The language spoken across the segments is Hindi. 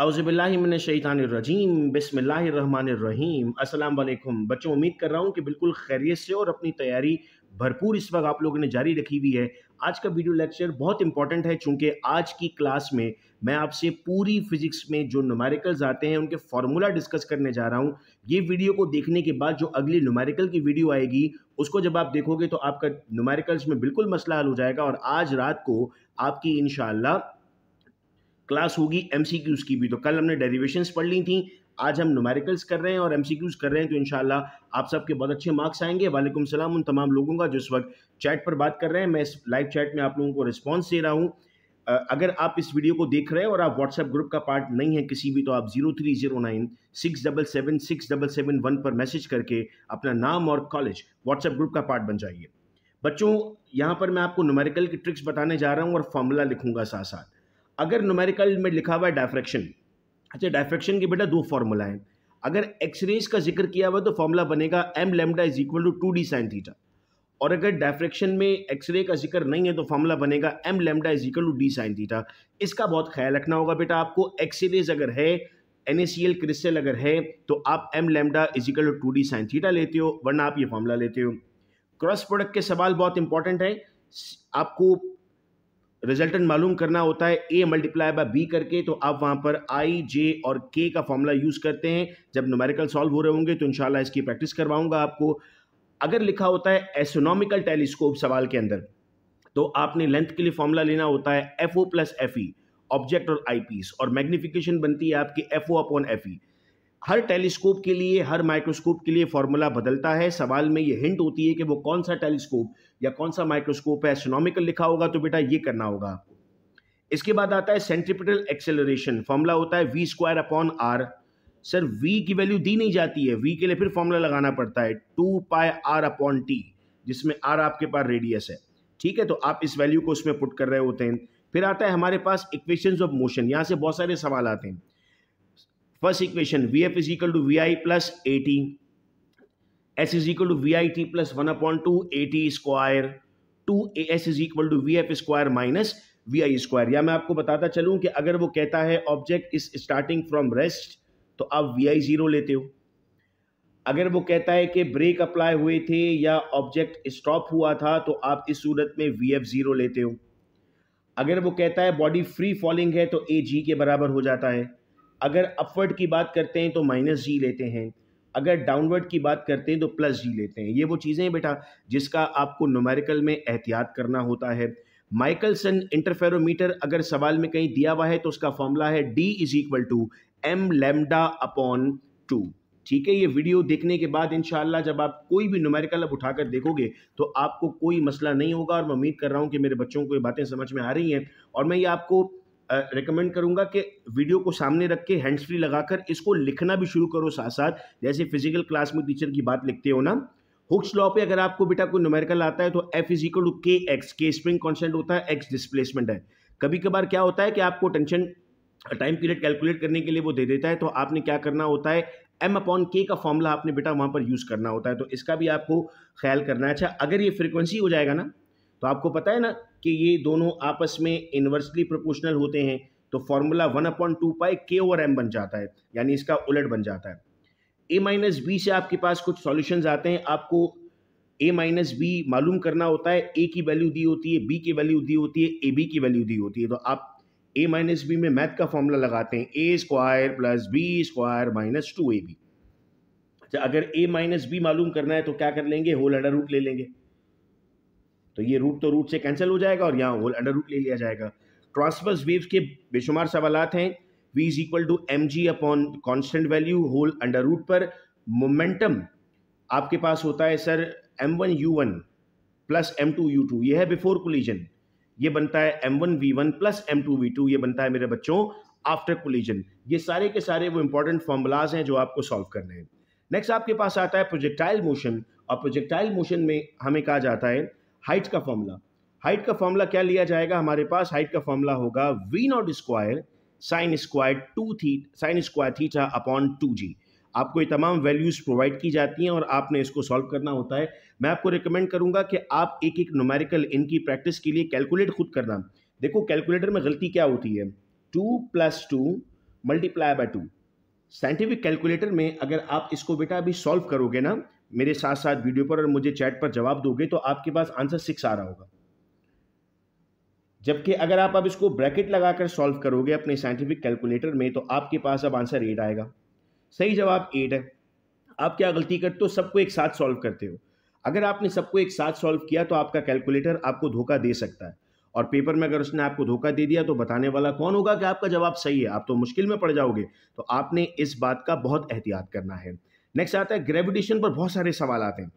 अवज़बिल्लाशैतानरजीम बसमीम असलम बच्चों उम्मीद कर रहा हूँ कि बिल्कुल खैरियत से और अपनी तैयारी भरपूर इस वक्त आप लोगों ने जारी रखी हुई है आज का वीडियो लेक्चर बहुत इंपॉर्टेंट है चूँकि आज की क्लास में मैं आपसे पूरी फिजिक्स में जो नुमेरिकल्स आते हैं उनके फार्मूला डिस्कस करने जा रहा हूँ ये वीडियो को देखने के बाद जो अगली नुमेरिकल की वीडियो आएगी उसको जब आप देखोगे तो आपका नुमेरिकल्स में बिल्कुल मसला हल हो जाएगा और आज रात को आपकी इन क्लास होगी एम की भी तो कल हमने डेरिवेशंस पढ़ ली थी आज हम नुमेरिकल्स कर रहे हैं और एम कर रहे हैं तो इनशाला आप सबके बहुत अच्छे मार्क्स आएंगे वालेकुम सलाम उन तमाम लोगों का जो इस वक्त चैट पर बात कर रहे हैं मैं इस लाइव चैट में आप लोगों को रिस्पॉन्स दे रहा हूँ अगर आप इस वीडियो को देख रहे हैं और आप व्हाट्सएप ग्रुप का पार्ट नहीं है किसी भी तो आप zero three zero nine six double seven six double seven one पर मैसेज करके अपना नाम और कॉलेज व्हाट्सएप ग्रुप का पार्ट बन जाइए बच्चों यहाँ पर मैं आपको नुमेरिकल की ट्रिक्स बताने जा रहा हूँ और फॉर्मूला लिखूंगा साथ साथ अगर नोमेरिकल में लिखा हुआ है डायफ्रैक्शन अच्छा डायफ्रेक्शन की बेटा दो फार्मूला है अगर एक्सरेज का जिक्र किया हुआ तो फॉर्मूला बनेगा M lambda is equal to two D sine theta और अगर डायफ्रैक्शन में एक्सरे का जिक्र नहीं है तो फॉर्मूला बनेगा M lambda is equal to D sine theta इसका बहुत ख्याल रखना होगा बेटा आपको एक्स रेज अगर है N A C L crystal अगर है तो आप M lambda is equal to two D sine theta लेते हो वरना आप ये फॉर्मूला लेते हो क्रॉस प्रोडक्ट के सवाल बहुत इंपॉर्टेंट है आपको रिजल्टेंट मालूम करना होता है ए मल्टीप्लाई बाय बी करके तो आप वहाँ पर आई जे और के का फॉर्मूला यूज़ करते हैं जब नोमेरिकल सॉल्व हो रहे होंगे तो इंशाल्लाह इसकी प्रैक्टिस करवाऊंगा आपको अगर लिखा होता है एस्ट्रोनॉमिकल टेलीस्कोप सवाल के अंदर तो आपने लेंथ के लिए फॉर्मूला लेना होता है F O plus F E object और आई पीस और मैग्निफिकेशन बनती है आपकी F O upon F E हर टेलीस्कोप के लिए हर माइक्रोस्कोप के लिए फॉर्मूला बदलता है सवाल में ये हिंट होती है कि वो कौन सा टेलीस्कोप या कौन सा माइक्रोस्कोप है एस्ट्रोनॉमिकल लिखा होगा तो बेटा ये करना होगा आपको इसके बाद आता है सेंट्रिपिटल एक्सेलरेशन फॉर्मूला होता है V square upon R sir V की वैल्यू दी नहीं जाती है वी के लिए फिर फॉर्मूला लगाना पड़ता है two pi R upon T जिसमें आर आपके पास रेडियस है ठीक है तो आप इस वैल्यू को उसमें पुट कर रहे होते हैं फिर आता है हमारे पास इक्वेशंस ऑफ मोशन यहाँ से बहुत सारे सवाल आते हैं first equation V F is equal to V I plus A T S is equal to V I T plus one two A T square two A S is equal to V F square minus V I square या मैं आपको बताता चलूँ कि अगर वो कहता है object is starting from rest तो आप वी आई ज़ीरो लेते हो अगर वो कहता है कि ब्रेक अप्लाई हुए थे या ऑब्जेक्ट स्टॉप हुआ था तो आप इस सूरत में वी एफ ज़ीरो लेते हो अगर वो कहता है बॉडी फ्री फॉलिंग है तो ए जी के बराबर हो जाता है अगर अपवर्ड की बात करते हैं तो माइनस जी लेते हैं अगर डाउनवर्ड की बात करते हैं तो प्लस जी लेते हैं ये वो चीज़ें हैं बेटा जिसका आपको नोमेरिकल में एहतियात करना होता है माइकलसन इंटरफेरोमीटर अगर सवाल में कहीं दिया हुआ है तो उसका फॉर्मूला है D is equal to M lambda upon two ठीक है ये वीडियो देखने के बाद इंशाल्लाह जब आप कोई भी नुमेरिकल अब उठाकर देखोगे तो आपको कोई मसला नहीं होगा और मैं उम्मीद कर रहा हूँ कि मेरे बच्चों को ये बातें समझ में आ रही हैं और मैं ये आपको रिकमेंड करूंगा कि वीडियो को सामने रख के हैंड्स फ्री लगाकर इसको लिखना भी शुरू करो साथ साथ जैसे फिजिकल क्लास में टीचर की बात लिखते हो ना हुक्स लॉ पे अगर आपको बेटा कोई न्यूमेरिकल आता है तो F is equal to K X K spring constant होता है एक्स डिस्प्लेसमेंट है कभी कभार क्या होता है कि आपको टेंशन टाइम पीरियड कैलकुलेट करने के लिए वो दे देता है तो आपने क्या करना होता है एम अपॉन के का फॉर्मूला आपने बेटा वहाँ पर यूज़ करना होता है तो इसका भी आपको ख्याल करना है अच्छा अगर ये फ्रिक्वेंसी हो जाएगा ना तो आपको पता है ना कि ये दोनों आपस में इन्वर्सली प्रोपोर्शनल होते हैं तो formula one upon two pi K over M बन जाता है यानी इसका उलट बन जाता है ए माइनस बी से आपके पास कुछ सॉल्यूशन आते हैं आपको ए माइनस बी मालूम करना होता है ए की वैल्यू दी होती है बी की वैल्यू दी होती है ए बी की वैल्यू दी होती है तो आप ए माइनस बी में मैथ का फॉर्मूला लगाते हैं A square plus B square minus two A B अच्छा अगर ए माइनस बी मालूम करना है तो क्या कर लेंगे होल अंडर रूट ले लेंगे तो ये रूट तो रूट से कैंसिल हो जाएगा और यहाँ होल अंडर रूट ले लिया जाएगा ट्रांसवर्स वेव्स के बेशुमार सवाल हैं v is equal to M G upon constant value whole under root पर मोमेंटम आपके पास होता है sir M one U one plus M two U two ये है बिफोर कोलिजन ये बनता है M one V one plus M two V two ये बनता है मेरे बच्चों आफ्टर कोलिजन ये सारे के सारे वो इंपॉर्टेंट फॉर्मूलाज हैं जो आपको सॉल्व करने हैं नेक्स्ट आपके पास आता है प्रोजेक्टाइल मोशन और प्रोजेक्टाइल मोशन में हमें कहा जाता है हाइट का फॉर्मूला हाइट का फॉर्मूला क्या लिया जाएगा हमारे पास हाइट का फॉर्मूला होगा V naught square sine square two theta sine square theta upon two G आपको ये तमाम वैल्यूज़ प्रोवाइड की जाती हैं और आपने इसको सॉल्व करना होता है मैं आपको रिकमेंड करूंगा कि आप एक एक नोमेरिकल इनकी प्रैक्टिस के लिए कैलकुलेट खुद करना देखो कैलकुलेटर में गलती क्या होती है two plus two multiply by two scientific calculator में अगर आप इसको बेटा अभी सॉल्व करोगे ना मेरे साथ साथ वीडियो पर और मुझे चैट पर जवाब दोगे तो आपके पास आंसर सिक्स आ रहा होगा जबकि अगर आप अब इसको ब्रैकेट लगाकर सॉल्व करोगे अपने साइंटिफिक कैलकुलेटर में तो आपके पास अब आंसर एट आएगा सही जवाब एट है आप क्या गलती करते हो सबको एक साथ सॉल्व करते हो अगर आपने सबको एक साथ सॉल्व किया तो आपका कैलकुलेटर आपको धोखा दे सकता है और पेपर में अगर उसने आपको धोखा दे दिया तो बताने वाला कौन होगा कि आपका जवाब सही है आप तो मुश्किल में पड़ जाओगे तो आपने इस बात का बहुत एहतियात करना है नेक्स्ट आता है ग्रेविटेशन पर बहुत सारे सवाल आते हैं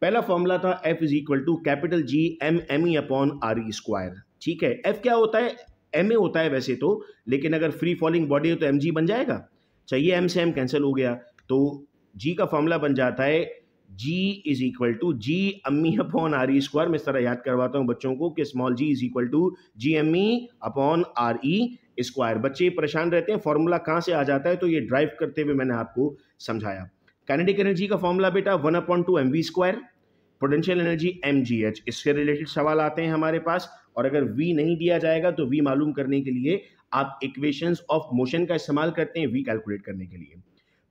पहला फॉर्मूला था F is equal to capital G M M E upon R E square ठीक है एफ क्या होता है एम ए होता है वैसे तो लेकिन अगर फ्री फॉलिंग बॉडी हो तो एम जी बन जाएगा चाहिए एम से एम कैंसिल हो गया तो जी का फॉर्मूला बन जाता है G is equal to G M E upon R E square मैं इस तरह याद करवाता हूँ बच्चों को कि small G is equal to G M E upon R E square बच्चे परेशान रहते हैं फॉर्मूला कहाँ से आ जाता है तो ये ड्राइव करते हुए मैंने आपको समझाया कैनेडिक एनर्जी का फॉर्मूला बेटा one upon two M V square potential energy M G H इससे रिलेटेड सवाल आते हैं हमारे पास और अगर वी नहीं दिया जाएगा तो वी मालूम करने के लिए आप इक्वेशंस ऑफ मोशन का इस्तेमाल करते हैं वी कैलकुलेट करने के लिए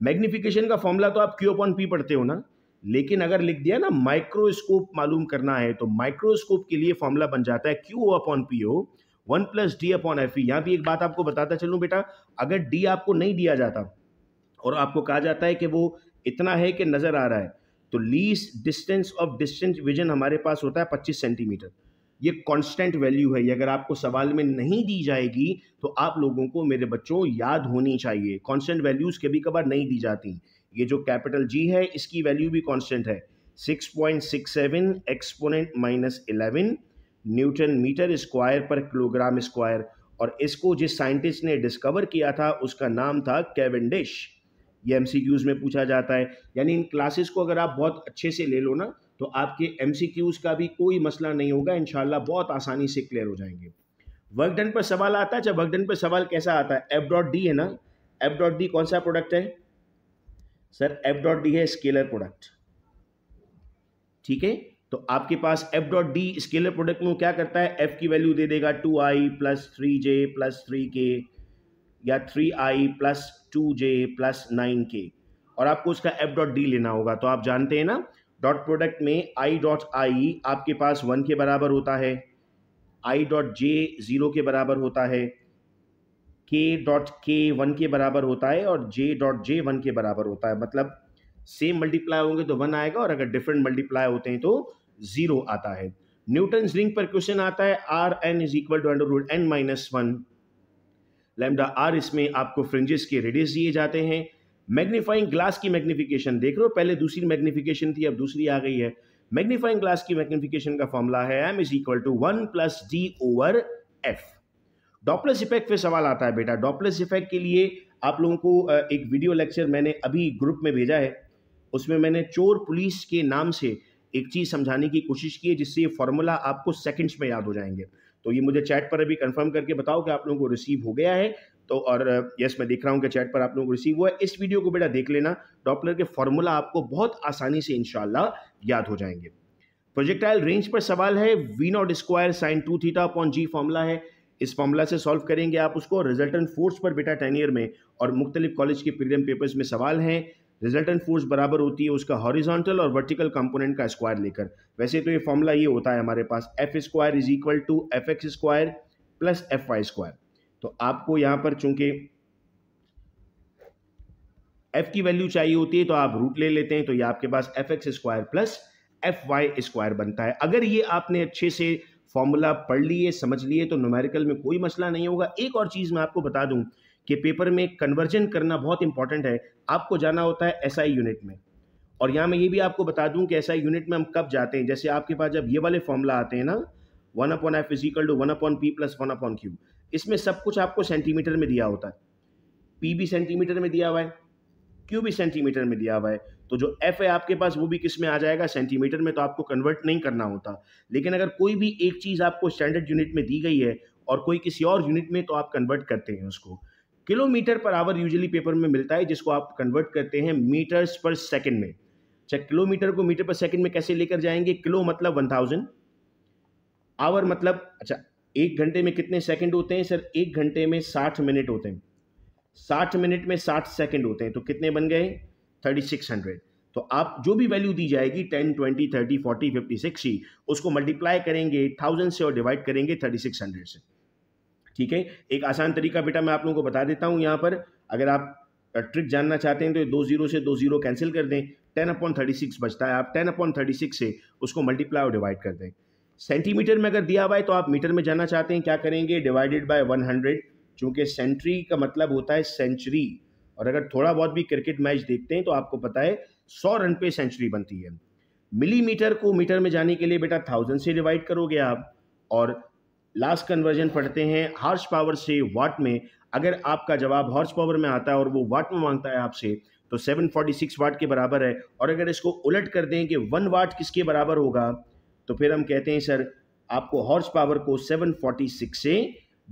मैग्निफिकेशन का फॉर्मूला तो आप क्यू अपॉन पी पढ़ते हो ना लेकिन अगर लिख दिया ना माइक्रोस्कोप मालूम करना है तो माइक्रोस्कोप के लिए फॉर्मूला बन जाता है Q upon P O one plus D upon F E यहाँ भी एक बात आपको बताता चलू बेटा अगर डी आपको नहीं दिया जाता और आपको कहा जाता है कि वो इतना है कि नज़र आ रहा है तो least distance of distance vision हमारे पास होता है पच्चीस सेंटीमीटर ये कांस्टेंट वैल्यू है ये अगर आपको सवाल में नहीं दी जाएगी तो आप लोगों को मेरे बच्चों याद होनी चाहिए कांस्टेंट वैल्यूज़ कभी कभार नहीं दी जाती ये जो कैपिटल जी है इसकी वैल्यू भी कांस्टेंट है 6.67 exponent minus eleven newton metre square पर किलोग्राम स्क्वायर और इसको जिस साइंटिस्ट ने डिस्कवर किया था उसका नाम था केविंडिश ये एम में पूछा जाता है यानी इन क्लासेस को अगर आप बहुत अच्छे से ले लो ना तो आपके एम का भी कोई मसला नहीं होगा इन बहुत आसानी से क्लियर हो जाएंगे वर्कडन पर सवाल आता है जब अच्छा वर्कडन पर सवाल कैसा आता है एफ डॉट डी है ना एफ डॉट डी कौन सा प्रोडक्ट है सर एफ डॉट डी है स्केलर प्रोडक्ट ठीक है तो आपके पास F dot D scalar product में क्या करता है एफ की वैल्यू दे देगा two I plus three J plus three K या three I plus two J plus nine K और आपको उसका एफ डॉट डी लेना होगा तो आप जानते हैं ना डॉट प्रोडक्ट में आई डॉट आई आपके पास वन के बराबर होता है आई डॉट जे ज़ीरो के बराबर होता है के डॉट के वन के बराबर होता है और जे डॉट जे वन के बराबर होता है मतलब सेम मल्टीप्लाई होंगे तो वन आएगा और अगर डिफरेंट मल्टीप्लाई होते हैं तो जीरो आता है न्यूटन रिंग पर क्वेश्चन आता है R N is equal to under root N minus one lambda R इसमें आपको फ्रिंजेस के रेडियस दिए जाते हैं मैग्नीफाइंग ग्लास की मैग्निफिकेशन देख रहे हो पहले दूसरी मैग्निफिकेशन थी अब दूसरी आ गई है मैग्नीफाइंग ग्लास की मैग्निफिकेशन का फॉर्मूला है M is equal to one plus D over F Doppler's effect पे सवाल आता है बेटा डॉपलेस इफेक्ट के लिए आप लोगों को एक वीडियो लेक्चर मैंने अभी ग्रुप में भेजा है उसमें मैंने चोर पुलिस के नाम से एक चीज़ समझाने की कोशिश की है जिससे ये फॉर्मूला आपको सेकंड्स में याद हो जाएंगे तो ये मुझे चैट पर अभी कंफर्म करके बताओ कि आप लोगों को रिसीव हो गया है तो और यस मैं देख रहा हूँ कि चैट पर आप लोगों को रिसीव हुआ है इस वीडियो को बेटा देख लेना डॉपलर के फॉर्मूला आपको बहुत आसानी से इनशाला याद हो जाएंगे प्रोजेक्टाइल रेंज पर सवाल है V naught square sine two theta upon G formula है इस फॉर्मूला से सॉल्व करेंगे आप उसको रिजल्टेंट फोर्स पर बेटा टेन ईयर में और मुख्तलिफ कॉलेज के प्रीलिम पेपर्स में सवाल हैं रिजल्टेंट फोर्स बराबर होती है उसका हॉरिजॉन्टल और वर्टिकल कंपोनेंट का स्क्वायर लेकर वैसे तो ये फॉर्मूला ये होता है हमारे पास F square is equal to F X square plus F Y square तो आपको यहाँ पर चूंकि एफ की वैल्यू चाहिए होती है तो आप रूट ले लेते हैं तो ये आपके पास F X square plus F Y square बनता है अगर ये आपने अच्छे से फॉर्मूला पढ़ लिए समझ लिए तो न्यूमेरिकल में कोई मसला नहीं होगा एक और चीज़ मैं आपको बता दूँ कि पेपर में कन्वर्जन करना बहुत इंपॉर्टेंट है आपको जाना होता है एस SI यूनिट में और यहाँ मैं ये भी आपको बता दूँ कि एस SI यूनिट में हम कब जाते हैं जैसे आपके पास जब ये वाले फॉर्मूला आते हैं ना one upon F is equal to one upon P plus one upon Q इसमें सब कुछ आपको सेंटीमीटर में दिया होता है पी भी सेंटीमीटर में दिया हुआ है क्यू भी सेंटीमीटर में दिया हुआ है तो जो एफ है आपके पास वो भी किस में आ जाएगा सेंटीमीटर में तो आपको कन्वर्ट नहीं करना होता लेकिन अगर कोई भी एक चीज़ आपको स्टैंडर्ड यूनिट में दी गई है और कोई किसी और यूनिट में तो आप कन्वर्ट करते हैं उसको kilometre per hour usually paper में मिलता है जिसको आप कन्वर्ट करते हैं मीटर्स पर सेकेंड में अच्छा किलोमीटर को मीटर पर सेकंड में कैसे लेकर जाएंगे किलो मतलब वन थाउजेंड आवर मतलब अच्छा एक घंटे में कितने सेकंड होते हैं सर एक घंटे में साठ मिनट होते हैं साठ मिनट में साठ सेकंड होते हैं तो कितने बन गए थर्टी सिक्स हंड्रेड तो आप जो भी वैल्यू दी जाएगी ten twenty thirty forty fifty sixty उसको मल्टीप्लाई करेंगे थाउजेंड से और डिवाइड करेंगे थर्टी सिक्स हंड्रेड से ठीक है एक आसान तरीका बेटा मैं आप लोगों को बता देता हूँ यहाँ पर अगर आप ट्रिक जानना चाहते हैं तो दो जीरो से दो जीरो कैंसिल कर दें टेन अपॉइंट थर्टी सिक्स बचता है आप टेन अपॉइंट थर्टी सिक्स से उसको मल्टीप्लाई और डिवाइड कर दें सेंटीमीटर में अगर दिया हुआ है तो आप मीटर में जाना चाहते हैं क्या करेंगे डिवाइडेड बाय वन हंड्रेड चूँकि सेंट्री का मतलब होता है सेंचुरी और अगर थोड़ा बहुत भी क्रिकेट मैच देखते हैं तो आपको पता है सौ रन पे सेंचुरी बनती है मिलीमीटर को मीटर में जाने के लिए बेटा थाउजेंड से डिवाइड करोगे आप और लास्ट कन्वर्जन पढ़ते हैं हॉर्स पावर से वाट में अगर आपका जवाब हॉर्स पावर में आता है और वो वाट में मांगता है आपसे तो 746 वाट के बराबर है और अगर इसको उलट कर दें कि वन वाट किसके बराबर होगा तो फिर हम कहते हैं सर आपको हॉर्स पावर को 746 से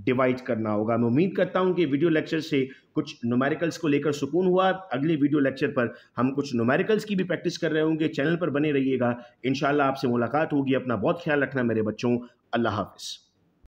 डिवाइड करना होगा मैं उम्मीद करता हूं कि वीडियो लेक्चर से कुछ नोमेरिकल्स को लेकर सुकून हुआ अगले वीडियो लेक्चर पर हम कुछ नोमेरिकल्स की भी प्रैक्टिस कर रहे होंगे चैनल पर बने रहिएगा इन आपसे मुलाकात होगी अपना बहुत ख्याल रखना मेरे बच्चों अल्लाह हाफिज़